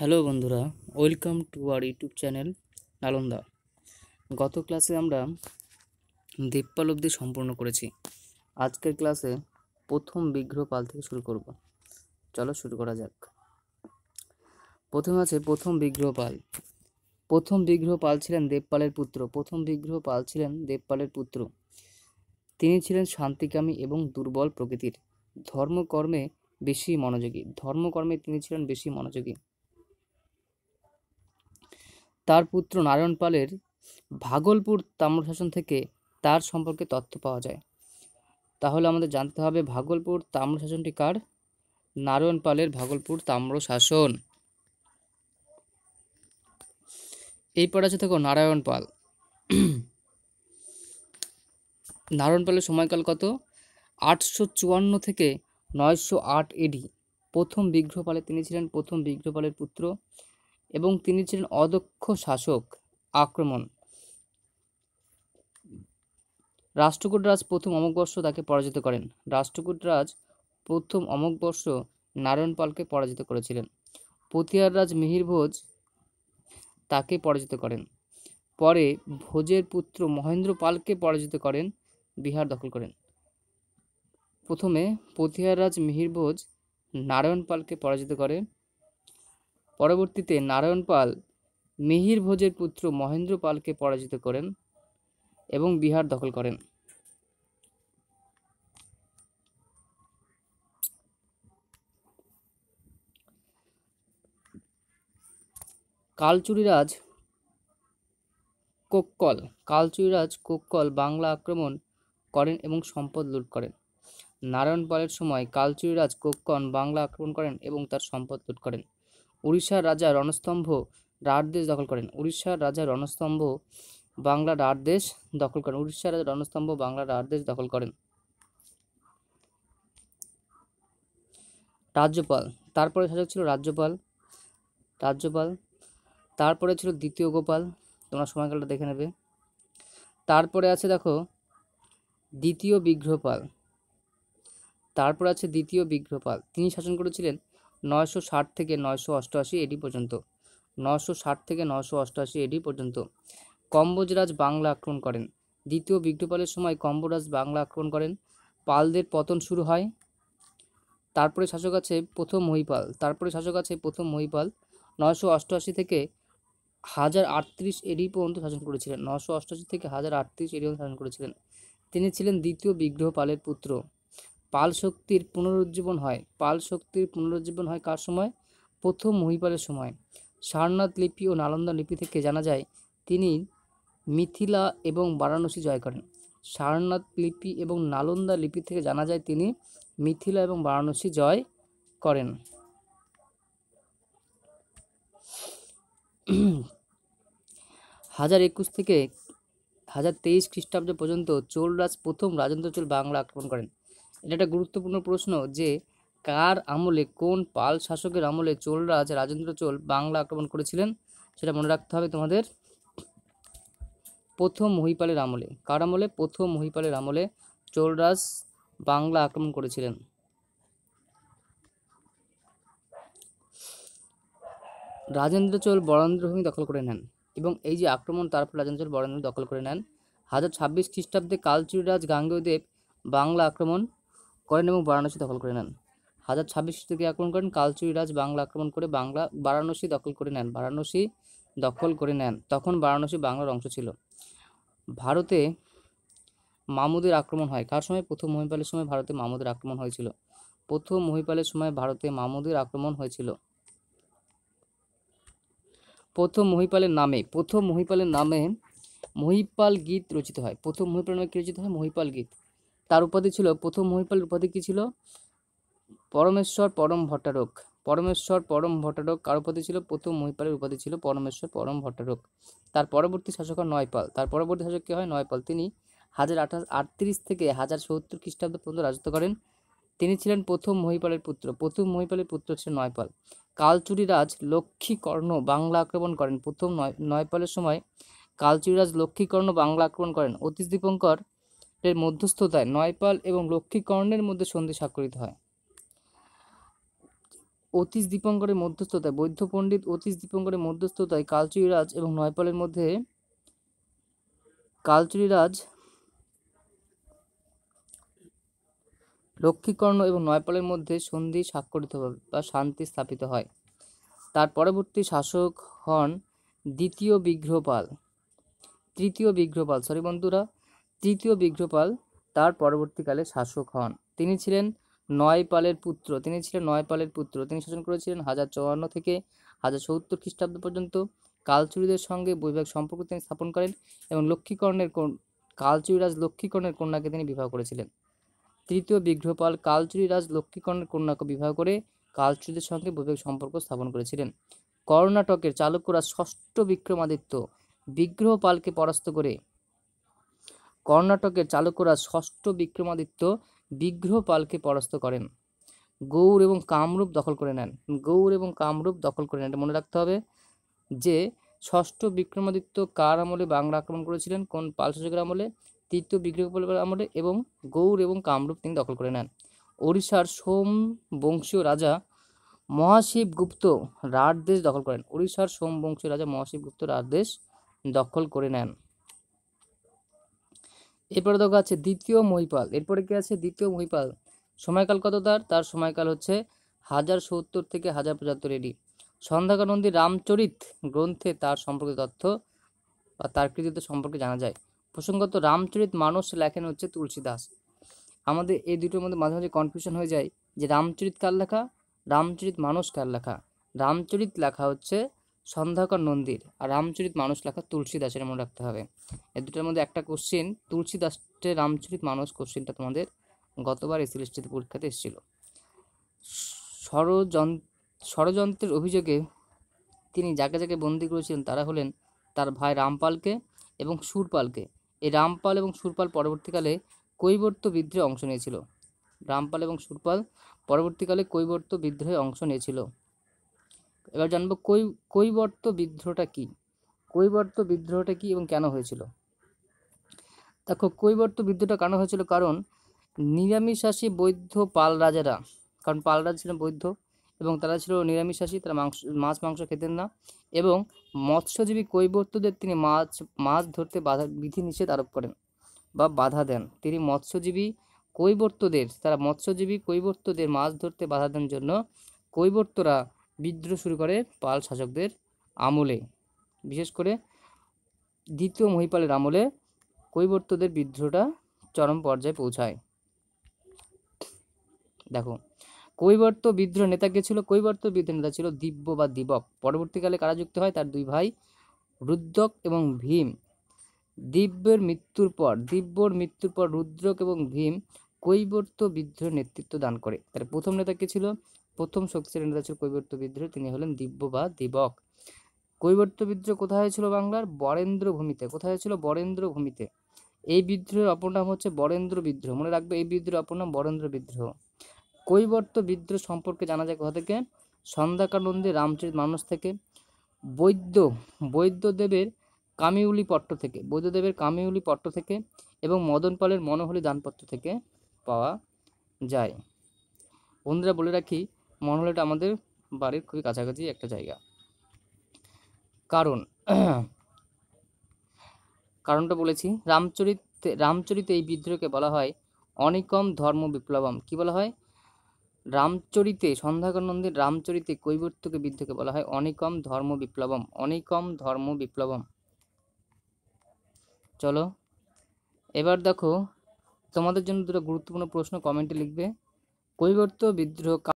hello বন্ধুরা welcome to our YouTube channel Nalanda গত ক্লাসে আমরা দেবপাল অবধি সম্পূর্ণ করেছি আজকের ক্লাসে প্রথম বিগ্রহ পাল থেকে শুরু করব চলো শুরু করা যাক প্রথম আছে প্রথম বিগ্রহ পাল প্রথম বিগ্রহ পাল ছিলেন দেবপালের পুত্র প্রথম বিগ্রহ পাল ছিলেন দেবপালের পুত্র তিনি ছিলেন শান্তিকামী এবং দুর্বল প্রকৃতির ধর্মকর্মে বেশি মনোযোগী ধর্মকর্মে তিনি ছিলেন বেশি মনোযোগী তার পুত্র নারায়ণ পালের ভাগলপুর তাম্রশাসন থেকে তার সম্পর্কে তথ্য পাওয়া যায় তাহলে আমাদের জানতে হবে ভাগলপুর তাম্রশাসনটি কার নারায়ণ পালের ভাগলপুর তাম্রশাসন এরপর আছে দেখো নারায়ণ পাল নারায়ণ পালের সময়কাল কত আটশো চুয়ান্ন থেকে নয়শো আট এডি প্রথম বিগ্রহপালে তিনি ছিলেন প্রথম বিগ্রহপালের পুত্র এবং তিনি ছিলেন অদক্ষ শাসক আক্রমণ রাষ্ট্রকূটরাজ প্রথম অমকবর্ষ তাকে পরাজিত করেন রাষ্ট্রকূটরাজ প্রথম অমকবর্ষ নারায়ণ পালকে পরাজিত করেছিলেন পতিহার রাজ মিহিরভোজ তাকে পরাজিত করেন পরে ভোজের পুত্র মহেন্দ্র পালকে পরাজিত করেন বিহার দখল করেন প্রথমে পতিহার রাজ মিহিরভোজ নারায়ণ পালকে পরাজিত করেন পরবর্তীতে নারায়ণ পাল মিহির ভোজের পুত্র মহেন্দ্র পালকে পরাজিত করেন এবং বিহার দখল করেন কালচুরিরাজ কোক্কল কালচুরিরাজ কোক্কল বাংলা আক্রমণ করেন এবং সম্পদ লুট করেন নারায়ণ পালের সময় কালচুরিরাজ কোক্কন বাংলা আক্রমণ করেন এবং তার সম্পদ লুট করেন উড়িষ্যার রাজা রণস্তম্ভ রাঢ়দেশ দখল করেন উড়িষ্যার রাজা রণস্তম্ভ বাংলা রাঢ়দেশ দখল করেন উড়িষ্যার রাজা রণস্তম্ভ বাংলা দেশ দখল করেন রাজ্যপাল তারপরে শাসক ছিল রাজ্যপাল রাজ্যপাল তারপরে ছিল দ্বিতীয় গোপাল তোমরা সময়কালটা দেখে নেবে তারপরে আছে দেখো দ্বিতীয় বিগ্রহপাল তারপর আছে দ্বিতীয় বিগ্রহপাল তিনি শাসন করেছিলেন নয়শো ষাট থেকে নয়শো অষ্টআশি এডি পর্যন্ত নয়শো ষাট থেকে নয়শো অষ্টআশি এডি পর্যন্ত কম্বোজরাজ বাংলা আক্রমণ করেন দ্বিতীয় বিদ্রুপালের সময় কম্বোরাজ বাংলা আক্রমণ করেন পালদের পতন শুরু হয় তারপরে শাসক আছে প্রথম মহিপাল তারপরে শাসক আছে প্রথম মহিপাল নয়শো অষ্টআশি থেকে হাজার আটত্রিশ এডি পর্যন্ত শাসন করেছিলেন নশো অষ্টআশি থেকে হাজার আটত্রিশ এডি পর্যন্ত শাসন করেছিলেন তিনি ছিলেন দ্বিতীয় বিগ্রহপালের পুত্র পাল শক্তির পুনরুজ্জীবন হয় পাল শক্তির পুনরুজ্জীবন হয় কার সময় প্রথম মহিপালের সময় সারনাথ লিপি ও নালন্দা লিপি থেকে জানা যায় তিনি মিথিলা এবং বারাণসী জয় করেন সারনাথ লিপি এবং নালন্দা লিপি থেকে জানা যায় তিনি মিথিলা এবং বারাণসী জয় করেন হাজার একুশ থেকে হাজার তেইশ খ্রিস্টাব্দ পর্যন্ত চোল রাজ প্রথম রাজেন্দ্র চোল বাংলা আক্রমণ করেন এটা একটা গুরুত্বপূর্ণ প্রশ্ন যে কার আমলে কোন পাল শাসকের আমলে চোলরাজ রাজেন্দ্র চোল বাংলা আক্রমণ করেছিলেন সেটা মনে রাখতে হবে তোমাদের প্রথম মহিপালের আমলে কার আমলে প্রথম মহিপালের আমলে চোলরাজ বাংলা আক্রমণ করেছিলেন রাজেন্দ্র চোল বরেন্দ্রভূমি দখল করে নেন এবং এই যে আক্রমণ তারপর রাজেন্দ্র চোল বরেন্দ্র দখল করে নেন হাজার ছাব্বিশ খ্রিস্টাব্দে কালচুরিরাজ গাঙ্গেয়দেব বাংলা আক্রমণ করেন এবং বারাণসী দখল করে নেন হাজার ছাব্বিশ থেকে আক্রমণ করেন কালচুরি রাজ বাংলা আক্রমণ করে বাংলা বারাণসী দখল করে নেন বারাণসী দখল করে নেন তখন বারাণসী বাংলার অংশ ছিল ভারতে মামুদের আক্রমণ হয় কার সময় প্রথম মহিপালের সময় ভারতে মামুদের আক্রমণ হয়েছিল প্রথম মহিপালের সময় ভারতে মামুদের আক্রমণ হয়েছিল প্রথম মহিপালের নামে প্রথম মহিপালের নামে মহিপাল গীত রচিত হয় প্রথম মহিপালের নামে কী রচিত হয় মহিপাল গীত তার উপাধি ছিল প্রথম মহিপালের উপাধি কী ছিল পরমেশ্বর পরম ভট্টারক পরমেশ্বর পরম ভট্টারক কার উপাধি ছিল প্রথম মহিপালের উপাধি ছিল পরমেশ্বর পরম ভট্টারক তার পরবর্তী শাসক হয় নয়পাল তার পরবর্তী শাসক কী হয় নয়পাল তিনি হাজার আঠাশ থেকে হাজার সত্তর খ্রিস্টাব্দ পর্যন্ত রাজত্ব করেন তিনি ছিলেন প্রথম মহিপালের পুত্র প্রথম মহিপালের পুত্র ছিলেন নয়পাল কালচুরিরাজ লক্ষ্মীকর্ণ বাংলা আক্রমণ করেন প্রথম নয় নয়পালের সময় কালচুরিরাজ লক্ষ্মীকর্ণ বাংলা আক্রমণ করেন অতীশ দীপঙ্কর এর মধ্যস্থতায় নয়পাল এবং লক্ষ্মীকর্ণের মধ্যে সন্ধি স্বাক্ষরিত হয় অতীশ দীপঙ্করের মধ্যস্থতায় বৈধ পণ্ডিত অতীশ দীপঙ্করের মধ্যস্থতায় কালচুরিরাজ এবং নয়পালের মধ্যে কালচুরিরাজ লক্ষ্মীকর্ণ এবং নয়পালের মধ্যে সন্ধি স্বাক্ষরিত হবে বা শান্তি স্থাপিত হয় তার পরবর্তী শাসক হন দ্বিতীয় বিগ্রহপাল তৃতীয় বিগ্রহপাল সরি বন্ধুরা তৃতীয় বিঘ্রপাল তার পরবর্তীকালে শাসক হন তিনি ছিলেন নয় পালের পুত্র তিনি ছিলেন নয় পালের পুত্র তিনি শাসন করেছিলেন হাজার চৌয়ান্ন থেকে হাজার সত্তর খ্রিস্টাব্দ পর্যন্ত কালচুরিদের সঙ্গে বৈবাহিক সম্পর্ক তিনি স্থাপন করেন এবং লক্ষ্মীকর্ণের কালচুরিরাজ লক্ষ্মীকর্ণের কন্যাকে তিনি বিবাহ করেছিলেন তৃতীয় বিঘ্রপাল কালচুরিরাজ লক্ষ্মীকর্ণের কন্যাকে বিবাহ করে কালচুরিদের সঙ্গে বৈবাহিক সম্পর্ক স্থাপন করেছিলেন কর্ণাটকের চালুক্যরাজ ষষ্ঠ বিক্রমাদিত্য বিগ্রহপালকে পরাস্ত করে কর্ণাটকের চালুকরা ষষ্ঠ বিক্রমাদিত্য বিগ্রহপালকে পরাস্ত করেন গৌড় এবং কামরূপ দখল করে নেন গৌড় এবং কামরূপ দখল করে নেন এটা মনে রাখতে হবে যে ষষ্ঠ বিক্রমাদিত্য কার আমলে বাংলা আক্রমণ করেছিলেন কোন পাল আমলে তৃতীয় বিগ্রহপালের আমলে এবং গৌড় এবং কামরূপ তিনি দখল করে নেন ওড়িশার সোম বংশীয় রাজা মহাশিবগুপ্ত রাজদেশ দখল করেন ওড়িশার সোম বংশীয় রাজা মহাশিবগুপ্ত রাজদেশ দখল করে নেন এরপরে দেখো আছে দ্বিতীয় মহিপাল এরপরে কি আছে দ্বিতীয় মহিপাল সময়কাল কত তার তার সময়কাল হচ্ছে হাজার সত্তর থেকে হাজার পঁচাত্তর এডি সন্ধ্যাকানন্দী রামচরিত গ্রন্থে তার সম্পর্কে তথ্য বা তার কৃতিত্ব সম্পর্কে জানা যায় প্রসঙ্গত রামচরিত মানুষ লেখেন হচ্ছে তুলসী দাস আমাদের এই দুটোর মধ্যে মাঝে মাঝে কনফিউশন হয়ে যায় যে রামচরিত কার লেখা রামচরিত মানুষ কার লেখা রামচরিত লেখা হচ্ছে সন্ধ্যাকর নন্দীর আর রামচরিত মানুষ লেখা তুলসী দাসের মনে রাখতে হবে এই দুটার মধ্যে একটা কোশ্চেন তুলসী দাসের রামচরিত মানুষ কোশ্চেনটা তোমাদের গতবার এসি লিস্টিতে পরীক্ষাতে এসেছিল ষড়যন্ত্র ষড়যন্ত্রের অভিযোগে তিনি যাকে যাকে বন্দী করেছিলেন তারা হলেন তার ভাই রামপালকে এবং সুরপালকে এই রামপাল এবং সুরপাল পরবর্তীকালে কৈবর্ত বিদ্রোহে অংশ নিয়েছিল রামপাল এবং সুরপাল পরবর্তীকালে কৈবর্ত বিদ্রোহে অংশ নিয়েছিল এবার জানবো কই কৈবর্ত বিদ্রোহটা কি কৈবর্ত বিদ্রোহটা কি এবং কেন হয়েছিল দেখো কৈবর্ত বিদ্রোহটা কেন হয়েছিল কারণ নিরামিষাসী বৈধ পাল রাজারা কারণ পাল রাজা ছিলেন বৈধ এবং তারা ছিল নিরামিষাসী তারা মাংস মাছ মাংস খেতেন না এবং মৎস্যজীবী কৈবর্তদের তিনি মাছ মাছ ধরতে বাধা বিধি নিষেধ আরোপ করেন বা বাধা দেন তিনি মৎস্যজীবী কৈবর্তদের তারা মৎস্যজীবী কৈবর্তদের মাছ ধরতে বাধা দেন জন্য কৈবর্তরা বিদ্রোহ শুরু করে পাল শাসকদের আমলে বিশেষ করে দ্বিতীয় মহিপালের আমলে কৈবর্তদের বিদ্রোহটা চরম পর্যায়ে পৌঁছায় দেখো কৈবর্ত বিদ্রোহ নেতা কে ছিল কৈবর্ত বিদ্রোহ নেতা ছিল দিব্য বা দিবক পরবর্তীকালে কারা যুক্ত হয় তার দুই ভাই রুদ্রক এবং ভীম দিব্যের মৃত্যুর পর দিব্যর মৃত্যুর পর রুদ্রক এবং ভীম কৈবর্ত বিদ্রোহের নেতৃত্ব দান করে তার প্রথম নেতা কে ছিল প্রথম শক্তিশালী নেতা ছিল কৈবর্ত বিদ্রোহ তিনি হলেন দিব্য বা দিবক কৈবর্ত বিদ্রোহ কোথায় হয়েছিল বাংলার বরেন্দ্র ভূমিতে কোথায় হয়েছিল বরেন্দ্র ভূমিতে এই বিদ্রোহের অপর নাম হচ্ছে বরেন্দ্র বিদ্রোহ মনে রাখবে এই বিদ্রোহের অপর নাম বরেন্দ্র বিদ্রোহ কৈবর্ত বিদ্রোহ সম্পর্কে জানা যায় কোথা থেকে সন্ধ্যাকানন্দে রামচরিত মানুষ থেকে বৈদ্য বৈদ্যদেবের কামিউলি পট্ট থেকে বৈদ্যদেবের কামিউলি পট্ট থেকে এবং মদন পালের মনোহলি দানপত্র থেকে পাওয়া যায় বন্ধুরা বলে রাখি মনোহরটা আমাদের বাড়ির খুবই কাছাকাছি একটা জায়গা কারণ কারণটা বলেছি রামচরিত রামচরিত এই বিদ্রোহকে বলা হয় অনিকম ধর্ম বিপ্লবম কি বলা হয় রামচরিতে সন্ধ্যাকানন্দের রামচরিতে কৈবর্তকে বিদ্রোহকে বলা হয় অনিকম ধর্ম বিপ্লবম অনিকম ধর্ম বিপ্লবম চলো এবার দেখো তোমাদের জন্য দুটো গুরুত্বপূর্ণ প্রশ্ন কমেন্টে লিখবে কৈবর্ত বিদ্রোহ